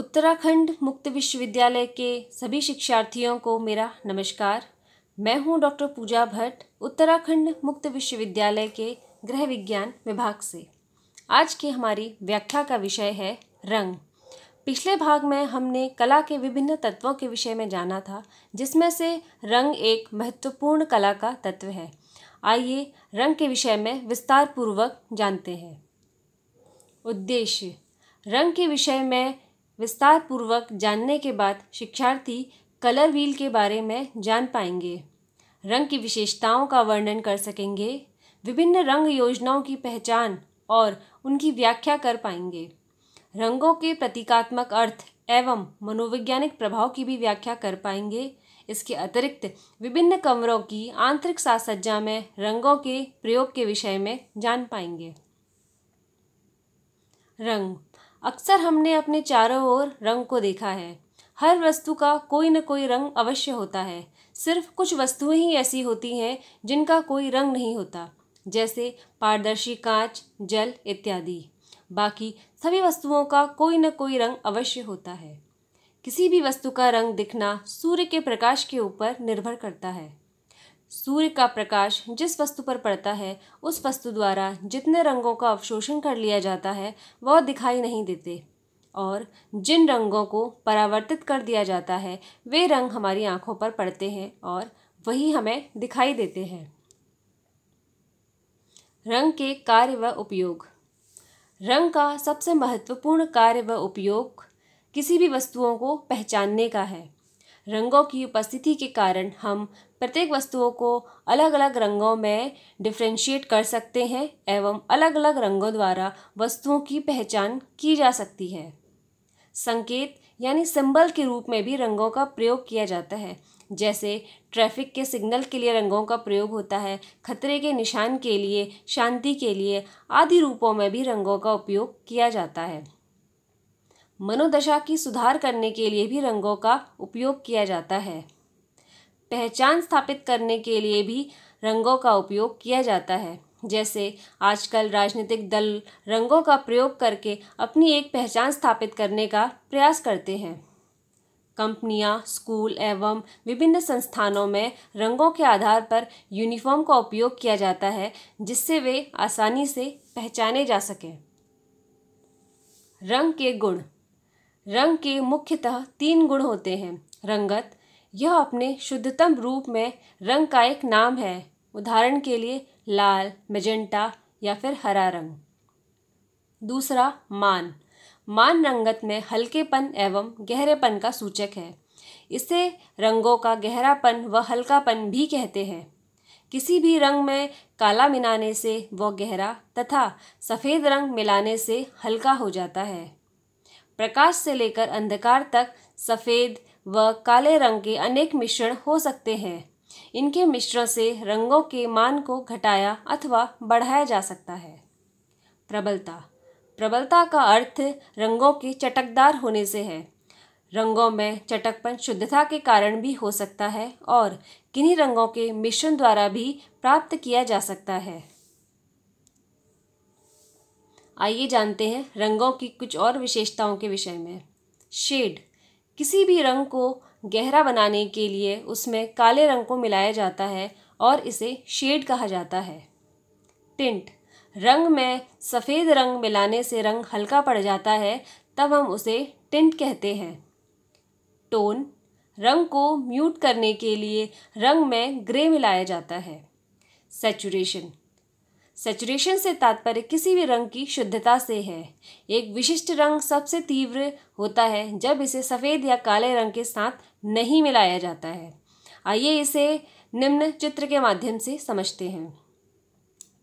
उत्तराखंड मुक्त विश्वविद्यालय के सभी शिक्षार्थियों को मेरा नमस्कार मैं हूं डॉक्टर पूजा भट्ट उत्तराखंड मुक्त विश्वविद्यालय के गृह विज्ञान विभाग से आज की हमारी व्याख्या का विषय है रंग पिछले भाग में हमने कला के विभिन्न तत्वों के विषय में जाना था जिसमें से रंग एक महत्वपूर्ण कला का तत्व है आइए रंग के विषय में विस्तार पूर्वक जानते हैं उद्देश्य रंग के विषय में विस्तार पूर्वक जानने के बाद शिक्षार्थी कलर व्हील के बारे में जान पाएंगे रंग की विशेषताओं का वर्णन कर सकेंगे विभिन्न रंग योजनाओं की पहचान और उनकी व्याख्या कर पाएंगे रंगों के प्रतीकात्मक अर्थ एवं मनोवैज्ञानिक प्रभाव की भी व्याख्या कर पाएंगे इसके अतिरिक्त विभिन्न कमरों की आंतरिक साज सज्जा में रंगों के प्रयोग के विषय में जान पाएंगे रंग अक्सर हमने अपने चारों ओर रंग को देखा है हर वस्तु का कोई न कोई रंग अवश्य होता है सिर्फ कुछ वस्तुएं ही ऐसी होती हैं जिनका कोई रंग नहीं होता जैसे पारदर्शी कांच जल इत्यादि बाकी सभी वस्तुओं का कोई न कोई रंग अवश्य होता है किसी भी वस्तु का रंग दिखना सूर्य के प्रकाश के ऊपर निर्भर करता है सूर्य का प्रकाश जिस वस्तु पर पड़ता है उस वस्तु द्वारा जितने रंगों का अवशोषण कर लिया जाता है वह दिखाई नहीं देते और जिन रंगों को परावर्तित कर दिया जाता है वे रंग हमारी आँखों पर पड़ते हैं और वही हमें दिखाई देते हैं रंग के कार्य व उपयोग रंग का सबसे महत्वपूर्ण कार्य व उपयोग किसी भी वस्तुओं को पहचानने का है रंगों की उपस्थिति के कारण हम प्रत्येक वस्तुओं को अलग अलग रंगों में डिफ्रेंशिएट कर सकते हैं एवं अलग अलग रंगों द्वारा वस्तुओं की पहचान की जा सकती है संकेत यानी सिंबल के रूप में भी रंगों का प्रयोग किया जाता है जैसे ट्रैफिक के सिग्नल के लिए रंगों का प्रयोग होता है खतरे के निशान के लिए शांति के लिए आदि रूपों में भी रंगों का उपयोग किया जाता है मनोदशा की सुधार करने के लिए भी रंगों का उपयोग किया जाता है पहचान स्थापित करने के लिए भी रंगों का उपयोग किया जाता है जैसे आजकल राजनीतिक दल रंगों का प्रयोग करके अपनी एक पहचान स्थापित करने का प्रयास करते हैं कंपनियां, स्कूल एवं विभिन्न संस्थानों में रंगों के आधार पर यूनिफॉर्म का उपयोग किया जाता है जिससे वे आसानी से पहचाने जा सकें रंग के गुण रंग के मुख्यतः तीन गुण होते हैं रंगत यह अपने शुद्धतम रूप में रंग का एक नाम है उदाहरण के लिए लाल मेजेंटा या फिर हरा रंग दूसरा मान मान रंगत में हल्केपन एवं गहरेपन का सूचक है इसे रंगों का गहरापन व हल्कापन भी कहते हैं किसी भी रंग में काला मिलाने से वह गहरा तथा सफ़ेद रंग मिलाने से हल्का हो जाता है प्रकाश से लेकर अंधकार तक सफ़ेद व काले रंग के अनेक मिश्रण हो सकते हैं इनके मिश्रण से रंगों के मान को घटाया अथवा बढ़ाया जा सकता है प्रबलता प्रबलता का अर्थ रंगों के चटकदार होने से है रंगों में चटकपन शुद्धता के कारण भी हो सकता है और किन्हीं रंगों के मिश्रण द्वारा भी प्राप्त किया जा सकता है आइए जानते हैं रंगों की कुछ और विशेषताओं के विषय में शेड किसी भी रंग को गहरा बनाने के लिए उसमें काले रंग को मिलाया जाता है और इसे शेड कहा जाता है टिंट रंग में सफ़ेद रंग मिलाने से रंग हल्का पड़ जाता है तब हम उसे टिंट कहते हैं टोन रंग को म्यूट करने के लिए रंग में ग्रे मिलाया जाता है सेचुरेशन सेचुरेशन से तात्पर्य किसी भी रंग की शुद्धता से है एक विशिष्ट रंग सबसे तीव्र होता है जब इसे सफ़ेद या काले रंग के साथ नहीं मिलाया जाता है आइए इसे निम्न चित्र के माध्यम से समझते हैं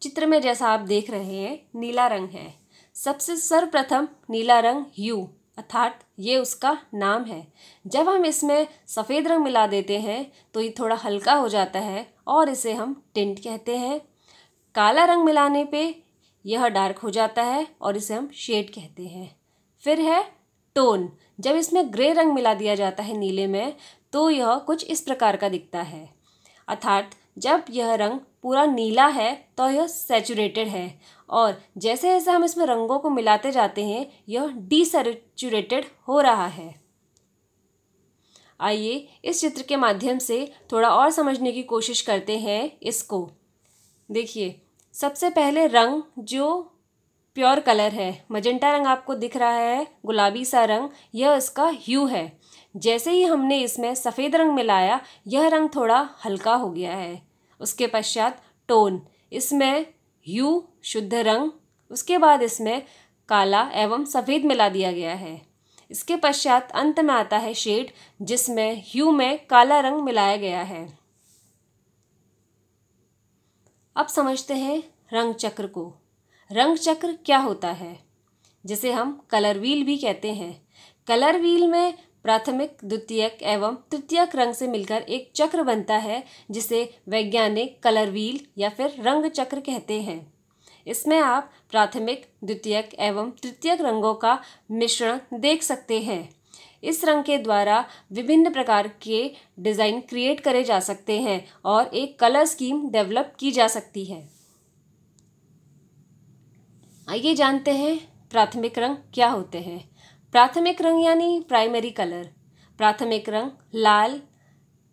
चित्र में जैसा आप देख रहे हैं नीला रंग है सबसे सर्वप्रथम नीला रंग यू अर्थात ये उसका नाम है जब हम इसमें सफ़ेद रंग मिला देते हैं तो ये थोड़ा हल्का हो जाता है और इसे हम टिंट कहते हैं काला रंग मिलाने पे यह डार्क हो जाता है और इसे हम शेड कहते हैं फिर है टोन जब इसमें ग्रे रंग मिला दिया जाता है नीले में तो यह कुछ इस प्रकार का दिखता है अर्थात जब यह रंग पूरा नीला है तो यह सेचूरेटेड है और जैसे जैसे हम इसमें रंगों को मिलाते जाते हैं यह डिसेचूरेटेड हो रहा है आइए इस चित्र के माध्यम से थोड़ा और समझने की कोशिश करते हैं इसको देखिए सबसे पहले रंग जो प्योर कलर है मजेंटा रंग आपको दिख रहा है गुलाबी सा रंग यह इसका ह्यू है जैसे ही हमने इसमें सफ़ेद रंग मिलाया यह रंग थोड़ा हल्का हो गया है उसके पश्चात टोन इसमें ह्यू शुद्ध रंग उसके बाद इसमें काला एवं सफ़ेद मिला दिया गया है इसके पश्चात अंत में आता है शेड जिसमें ह्यू में काला रंग मिलाया गया है अब समझते हैं रंग चक्र को रंग चक्र क्या होता है जिसे हम कलर व्हील भी कहते हैं कलर व्हील में प्राथमिक द्वितीयक एवं तृतीयक रंग से मिलकर एक चक्र बनता है जिसे वैज्ञानिक कलर व्हील या फिर रंग चक्र कहते हैं इसमें आप प्राथमिक द्वितीयक एवं तृतीयक रंगों का मिश्रण देख सकते हैं इस रंग के द्वारा विभिन्न प्रकार के डिज़ाइन क्रिएट करे जा सकते हैं और एक कलर स्कीम डेवलप की जा सकती है आइए जानते हैं प्राथमिक रंग क्या होते हैं प्राथमिक रंग यानी प्राइमरी कलर प्राथमिक रंग लाल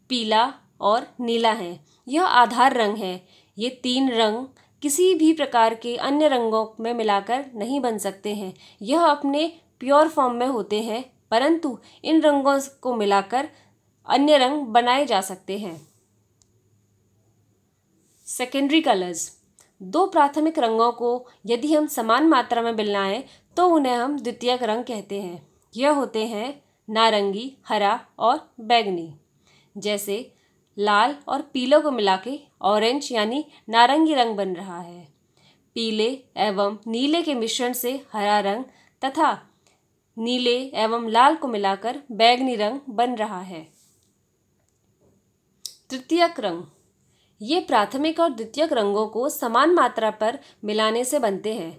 पीला और नीला है यह आधार रंग है ये तीन रंग किसी भी प्रकार के अन्य रंगों में मिलाकर नहीं बन सकते हैं यह अपने प्योर फॉर्म में होते हैं परंतु इन रंगों को मिलाकर अन्य रंग बनाए जा सकते हैं सेकेंडरी कलर्स दो प्राथमिक रंगों को यदि हम समान मात्रा में मिलाएं तो उन्हें हम द्वितीयक रंग कहते हैं यह होते हैं नारंगी हरा और बैगनी जैसे लाल और पीलों को मिला के ऑरेंज यानी नारंगी रंग बन रहा है पीले एवं नीले के मिश्रण से हरा रंग तथा नीले एवं लाल को मिलाकर बैगनी रंग बन रहा है तृतीयक रंग ये प्राथमिक और द्वितीयक रंगों को समान मात्रा पर मिलाने से बनते हैं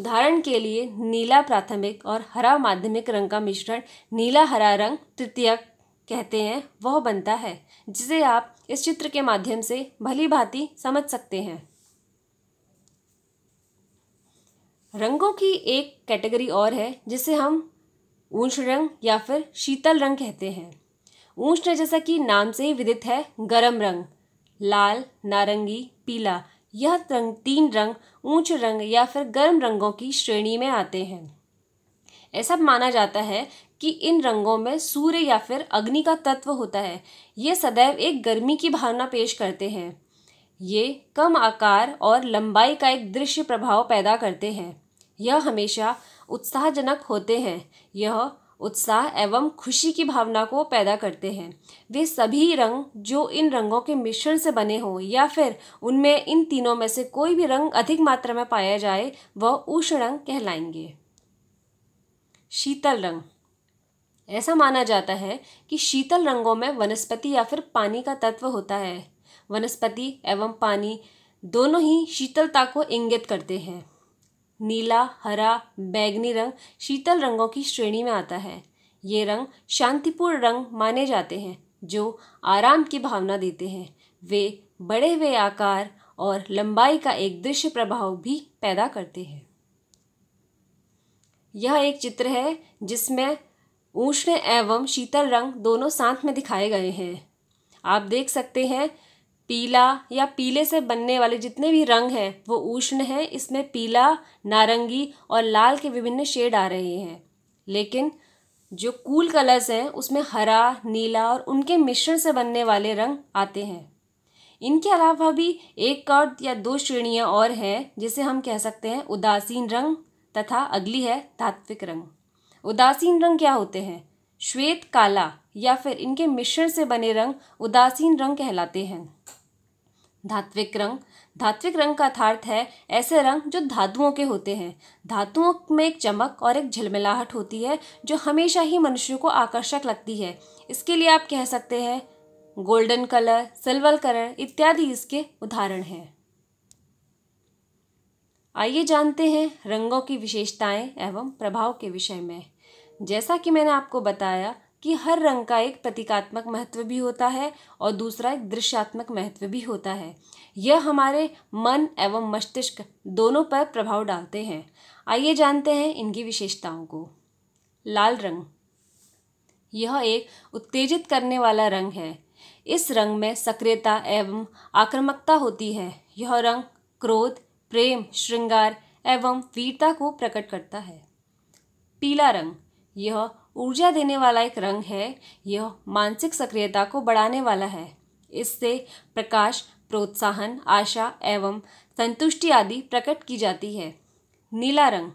उदाहरण के लिए नीला प्राथमिक और हरा माध्यमिक रंग का मिश्रण नीला हरा रंग तृतीयक कहते हैं वह बनता है जिसे आप इस चित्र के माध्यम से भली भांति समझ सकते हैं रंगों की एक कैटेगरी और है जिसे हम ऊंच रंग या फिर शीतल रंग कहते हैं ऊंष्ण जैसा कि नाम से ही विदित है गर्म रंग लाल नारंगी पीला यह रंग तीन रंग ऊंच रंग या फिर गर्म रंगों की श्रेणी में आते हैं ऐसा माना जाता है कि इन रंगों में सूर्य या फिर अग्नि का तत्व होता है ये सदैव एक गर्मी की भावना पेश करते हैं ये कम आकार और लंबाई का एक दृश्य प्रभाव पैदा करते हैं यह हमेशा उत्साहजनक होते हैं यह उत्साह एवं खुशी की भावना को पैदा करते हैं वे सभी रंग जो इन रंगों के मिश्रण से बने हों या फिर उनमें इन तीनों में से कोई भी रंग अधिक मात्रा में पाया जाए वह उष्ण रंग कहलाएंगे शीतल रंग ऐसा माना जाता है कि शीतल रंगों में वनस्पति या फिर पानी का तत्व होता है वनस्पति एवं पानी दोनों ही शीतलता को इंगित करते हैं नीला हरा बैगनी रंग शीतल रंगों की श्रेणी में आता है ये रंग शांतिपूर्ण रंग माने जाते हैं जो आराम की भावना देते हैं वे बड़े हुए आकार और लंबाई का एक दृश्य प्रभाव भी पैदा करते हैं यह एक चित्र है जिसमें उष्ण एवं शीतल रंग दोनों साथ में दिखाए गए हैं आप देख सकते हैं पीला या पीले से बनने वाले जितने भी रंग हैं वो उष्ण हैं इसमें पीला नारंगी और लाल के विभिन्न शेड आ रहे हैं लेकिन जो कूल कलर्स हैं उसमें हरा नीला और उनके मिश्रण से बनने वाले रंग आते हैं इनके अलावा भी एक कौट या दो श्रेणियाँ और हैं जिसे हम कह सकते हैं उदासीन रंग तथा अगली है तात्विक रंग उदासीन रंग क्या होते हैं श्वेत काला या फिर इनके मिश्रण से बने रंग उदासीन रंग कहलाते हैं धात्विक रंग धात्विक रंग का अर्थार्थ है ऐसे रंग जो धातुओं के होते हैं धातुओं में एक चमक और एक झिलमिलाहट होती है जो हमेशा ही मनुष्य को आकर्षक लगती है इसके लिए आप कह सकते हैं गोल्डन कलर सिल्वर कलर इत्यादि इसके उदाहरण हैं आइए जानते हैं रंगों की विशेषताएं एवं प्रभाव के विषय में जैसा कि मैंने आपको बताया कि हर रंग का एक प्रतीकात्मक महत्व भी होता है और दूसरा एक दृश्यात्मक महत्व भी होता है यह हमारे मन एवं मस्तिष्क दोनों पर प्रभाव डालते हैं आइए जानते हैं इनकी विशेषताओं को लाल रंग यह एक उत्तेजित करने वाला रंग है इस रंग में सक्रियता एवं आक्रामकता होती है यह रंग क्रोध प्रेम श्रृंगार एवं वीरता को प्रकट करता है पीला रंग यह ऊर्जा देने वाला एक रंग है यह मानसिक सक्रियता को बढ़ाने वाला है इससे प्रकाश प्रोत्साहन आशा एवं संतुष्टि आदि प्रकट की जाती है नीला रंग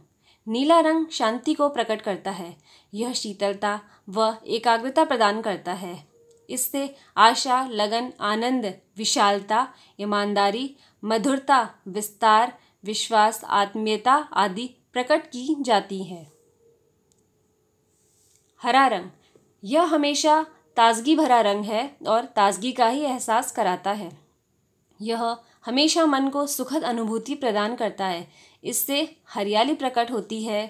नीला रंग शांति को प्रकट करता है यह शीतलता व एकाग्रता प्रदान करता है इससे आशा लगन आनंद विशालता ईमानदारी मधुरता विस्तार विश्वास आत्मीयता आदि प्रकट की जाती है हरा रंग यह हमेशा ताजगी भरा रंग है और ताजगी का ही एहसास कराता है यह हमेशा मन को सुखद अनुभूति प्रदान करता है इससे हरियाली प्रकट होती है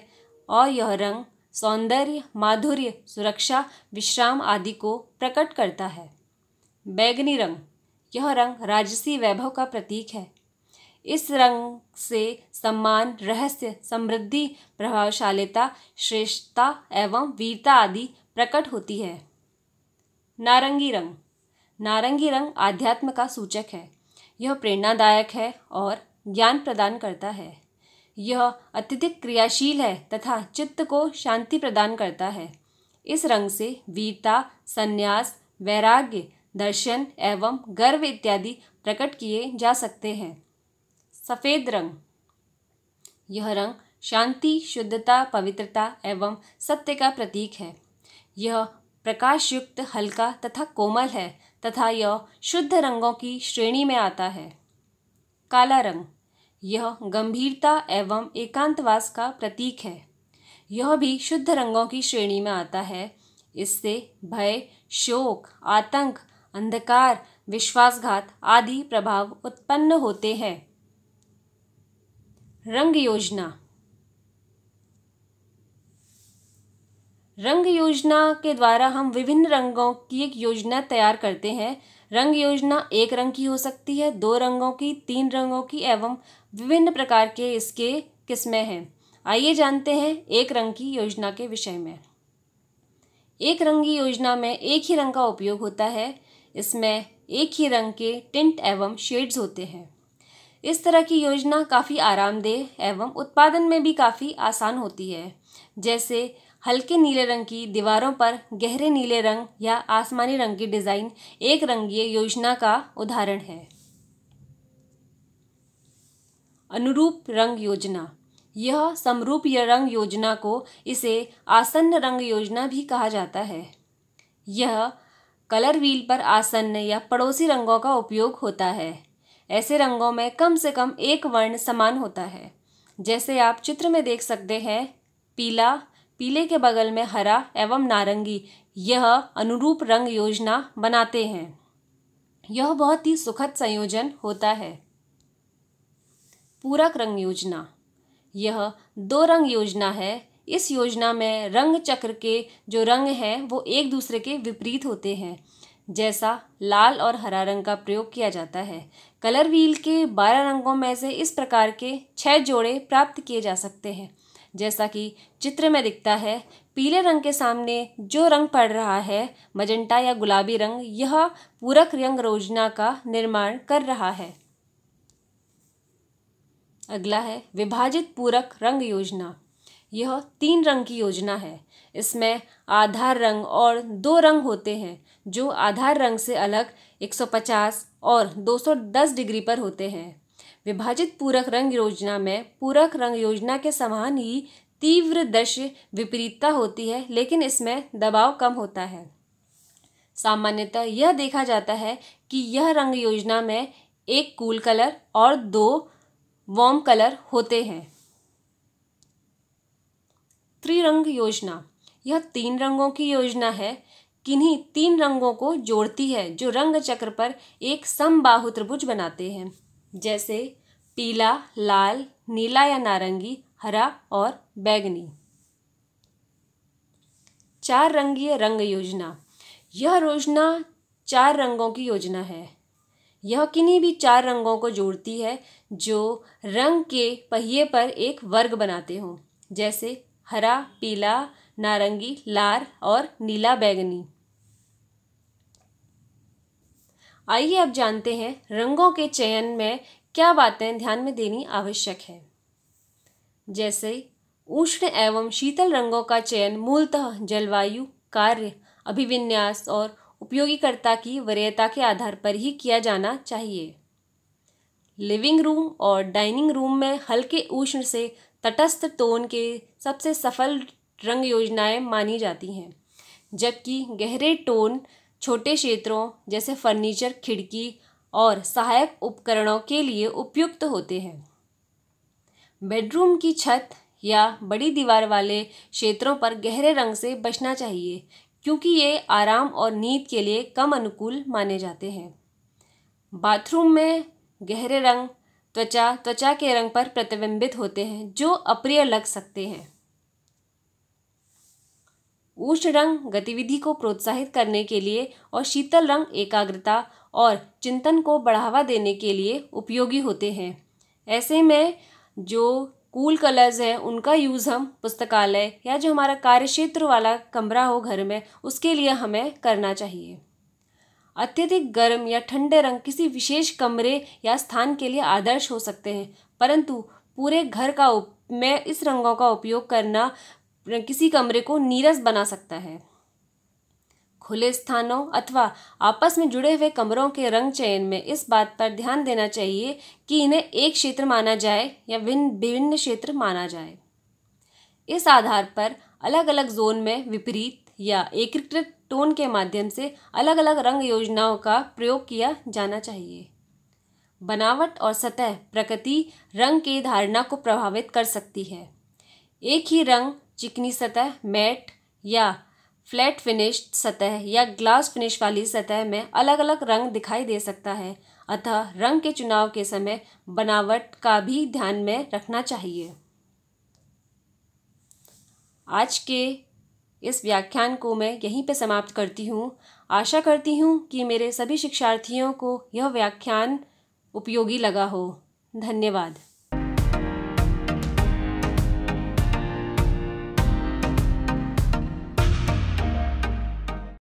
और यह रंग सौंदर्य माधुर्य सुरक्षा विश्राम आदि को प्रकट करता है बैगनी रंग यह रंग राजसी वैभव का प्रतीक है इस रंग से सम्मान रहस्य समृद्धि प्रभावशालीता श्रेष्ठता एवं वीरता आदि प्रकट होती है नारंगी रंग नारंगी रंग आध्यात्म का सूचक है यह प्रेरणादायक है और ज्ञान प्रदान करता है यह अत्यधिक क्रियाशील है तथा चित्त को शांति प्रदान करता है इस रंग से वीरता संन्यास वैराग्य दर्शन एवं गर्व इत्यादि प्रकट किए जा सकते हैं सफ़ेद रंग यह रंग शांति शुद्धता पवित्रता एवं सत्य का प्रतीक है यह प्रकाश युक्त हल्का तथा कोमल है तथा यह शुद्ध रंगों की श्रेणी में आता है काला रंग यह गंभीरता एवं एकांतवास का प्रतीक है यह भी शुद्ध रंगों की श्रेणी में आता है इससे भय शोक आतंक अंधकार विश्वासघात आदि प्रभाव उत्पन्न होते हैं रंग योजना रंग योजना के द्वारा हम विभिन्न रंगों की एक योजना तैयार करते हैं रंग योजना एक रंग की हो सकती है दो रंगों की तीन रंगों की एवं विभिन्न प्रकार के इसके किस्में हैं आइए जानते हैं एक रंग की योजना के विषय में एक रंगी योजना में एक ही रंग का उपयोग होता है इसमें एक ही रंग के टिंट एवं शेड्स होते हैं इस तरह की योजना काफ़ी आरामदेह एवं उत्पादन में भी काफ़ी आसान होती है जैसे हल्के नीले रंग की दीवारों पर गहरे नीले रंग या आसमानी रंग की डिज़ाइन एक रंगीय योजना का उदाहरण है अनुरूप रंग योजना यह समरूप रंग योजना को इसे आसन्न रंग योजना भी कहा जाता है यह कलर व्हील पर आसन्न या पड़ोसी रंगों का उपयोग होता है ऐसे रंगों में कम से कम एक वर्ण समान होता है जैसे आप चित्र में देख सकते हैं पीला पीले के बगल में हरा एवं नारंगी यह अनुरूप रंग योजना बनाते हैं यह बहुत ही सुखद संयोजन होता है पूरक रंग योजना यह दो रंग योजना है इस योजना में रंग चक्र के जो रंग हैं वो एक दूसरे के विपरीत होते हैं जैसा लाल और हरा रंग का प्रयोग किया जाता है कलर व्हील के बारह रंगों में से इस प्रकार के छः जोड़े प्राप्त किए जा सकते हैं जैसा कि चित्र में दिखता है पीले रंग के सामने जो रंग पड़ रहा है मजंटा या गुलाबी रंग यह पूरक रंग योजना का निर्माण कर रहा है अगला है विभाजित पूरक रंग योजना यह तीन रंग की योजना है इसमें आधार रंग और दो रंग होते हैं जो आधार रंग से अलग 150, और 210 डिग्री पर होते हैं विभाजित पूरक रंग योजना में पूरक रंग योजना के समान ही तीव्र दृश्य विपरीतता होती है लेकिन इसमें दबाव कम होता है सामान्यतः यह देखा जाता है कि यह रंग योजना में एक कूल कलर और दो वॉर्म कलर होते हैं त्रिरंग योजना यह तीन रंगों की योजना है किन्हीं तीन रंगों को जोड़ती है जो रंग चक्र पर एक समबाहु त्रिभुज बनाते हैं जैसे पीला लाल नीला या नारंगी हरा और बैगनी चार रंगीय रंग योजना यह योजना चार रंगों की योजना है यह किन्हीं भी चार रंगों को जोड़ती है जो रंग के पहिए पर एक वर्ग बनाते हों जैसे हरा पीला नारंगी लाल और नीला बैगनी आइए अब जानते हैं रंगों के चयन में क्या बातें ध्यान में देनी आवश्यक है जैसे उष्ण एवं शीतल रंगों का चयन मूलतः जलवायु कार्य अभिविन्यास और उपयोगीकर्ता की वरीयता के आधार पर ही किया जाना चाहिए लिविंग रूम और डाइनिंग रूम में हल्के उष्ण से तटस्थ टोन के सबसे सफल रंग योजनाएं मानी जाती हैं जबकि गहरे टोन छोटे क्षेत्रों जैसे फर्नीचर खिड़की और सहायक उपकरणों के लिए उपयुक्त होते हैं बेडरूम की छत या बड़ी दीवार वाले क्षेत्रों पर गहरे रंग से बचना चाहिए क्योंकि ये आराम और नींद के लिए कम अनुकूल माने जाते हैं बाथरूम में गहरे रंग त्वचा त्वचा के रंग पर प्रतिबिंबित होते हैं जो अप्रिय लग सकते हैं उष्ण रंग गतिविधि को प्रोत्साहित करने के लिए और शीतल रंग एकाग्रता और चिंतन को बढ़ावा देने के लिए उपयोगी होते हैं ऐसे में जो कूल कलर्स हैं उनका यूज़ हम पुस्तकालय या जो हमारा कार्य क्षेत्र वाला कमरा हो घर में उसके लिए हमें करना चाहिए अत्यधिक गर्म या ठंडे रंग किसी विशेष कमरे या स्थान के लिए आदर्श हो सकते हैं परंतु पूरे घर का उप में इस रंगों का उपयोग करना किसी कमरे को नीरस बना सकता है खुले स्थानों अथवा आपस में जुड़े हुए कमरों के रंग चयन में इस बात पर ध्यान देना चाहिए कि इन्हें एक क्षेत्र माना जाए या भिन्न विभिन्न क्षेत्र माना जाए इस आधार पर अलग अलग जोन में विपरीत या एकीकृत टोन के माध्यम से अलग अलग रंग योजनाओं का प्रयोग किया जाना चाहिए बनावट और सतह प्रकृति रंग की धारणा को प्रभावित कर सकती है एक ही रंग चिकनी सतह मैट या फ्लैट फिनिश्ड सतह या ग्लास फिनिश वाली सतह में अलग अलग रंग दिखाई दे सकता है अतः रंग के चुनाव के समय बनावट का भी ध्यान में रखना चाहिए आज के इस व्याख्यान को मैं यहीं पर समाप्त करती हूँ आशा करती हूँ कि मेरे सभी शिक्षार्थियों को यह व्याख्यान उपयोगी लगा हो धन्यवाद